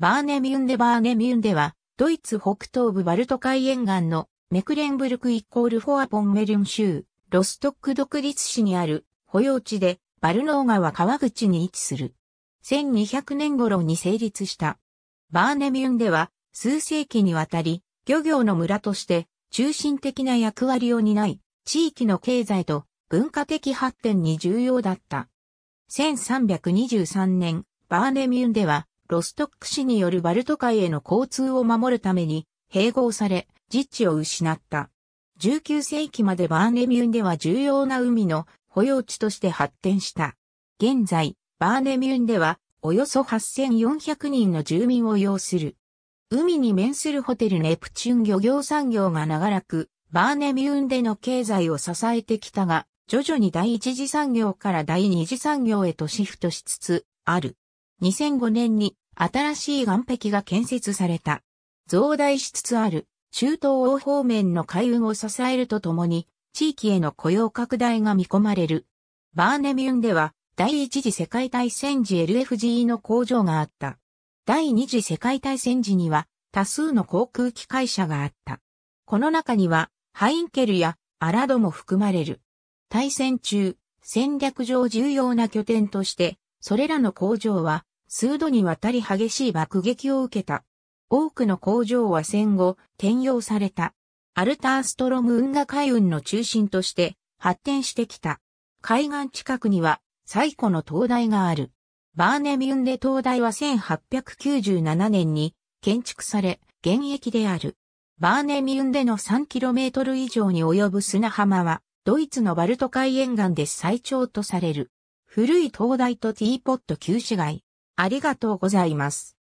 バーネミュンデバーネミュンデは、ドイツ北東部バルト海沿岸のメクレンブルクイコールフォアポンメルン州、ロストック独立市にある保養地で、バルノー川川口に位置する。1200年頃に成立した。バーネミュンデは、数世紀にわたり、漁業の村として中心的な役割を担い、地域の経済と文化的発展に重要だった。1323年、バーネミュンデは、ロストック市によるバルト海への交通を守るために併合され、自治を失った。19世紀までバーネミュンでは重要な海の保養地として発展した。現在、バーネミュンではおよそ8400人の住民を要する。海に面するホテルネプチュン漁業産業が長らく、バーネミューンでの経済を支えてきたが、徐々に第一次産業から第二次産業へとシフトしつつある。2005年に新しい岸壁が建設された。増大しつつある中東欧方面の海運を支えるとともに、地域への雇用拡大が見込まれる。バーネミュンでは、第一次世界大戦時 LFGE の工場があった。第二次世界大戦時には多数の航空機会社があった。この中にはハインケルやアラドも含まれる。対戦中、戦略上重要な拠点として、それらの工場は数度にわたり激しい爆撃を受けた。多くの工場は戦後、転用された。アルターストロム運河海運の中心として発展してきた。海岸近くには最古の灯台がある。バーネミュンデ灯台は1897年に建築され、現役である。バーネミュンデの 3km 以上に及ぶ砂浜は、ドイツのバルト海沿岸で最長とされる。古い灯台とティーポット旧市街。ありがとうございます。